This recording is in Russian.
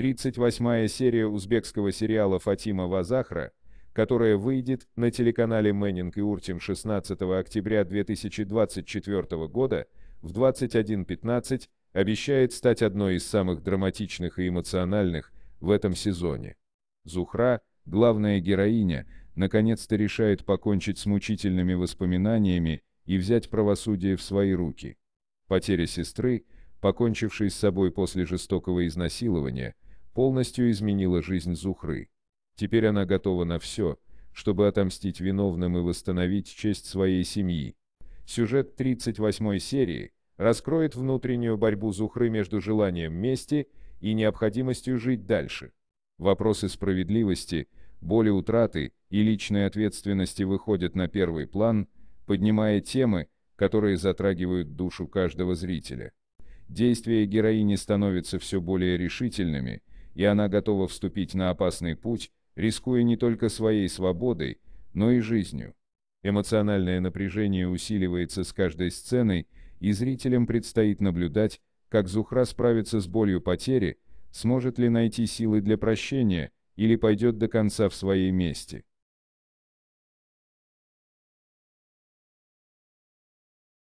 38-я серия узбекского сериала Фатима Вазахра, которая выйдет на телеканале Мэннинг и Уртим 16 октября 2024 года в 21.15, обещает стать одной из самых драматичных и эмоциональных в этом сезоне. Зухра, главная героиня, наконец-то решает покончить с мучительными воспоминаниями и взять правосудие в свои руки. Потеря сестры, покончившей с собой после жестокого изнасилования – полностью изменила жизнь Зухры. Теперь она готова на все, чтобы отомстить виновным и восстановить честь своей семьи. Сюжет 38 серии раскроет внутреннюю борьбу Зухры между желанием мести и необходимостью жить дальше. Вопросы справедливости, боли утраты и личной ответственности выходят на первый план, поднимая темы, которые затрагивают душу каждого зрителя. Действия героини становятся все более решительными – и она готова вступить на опасный путь, рискуя не только своей свободой, но и жизнью. Эмоциональное напряжение усиливается с каждой сценой, и зрителям предстоит наблюдать, как Зухра справится с болью потери, сможет ли найти силы для прощения или пойдет до конца в своей мести.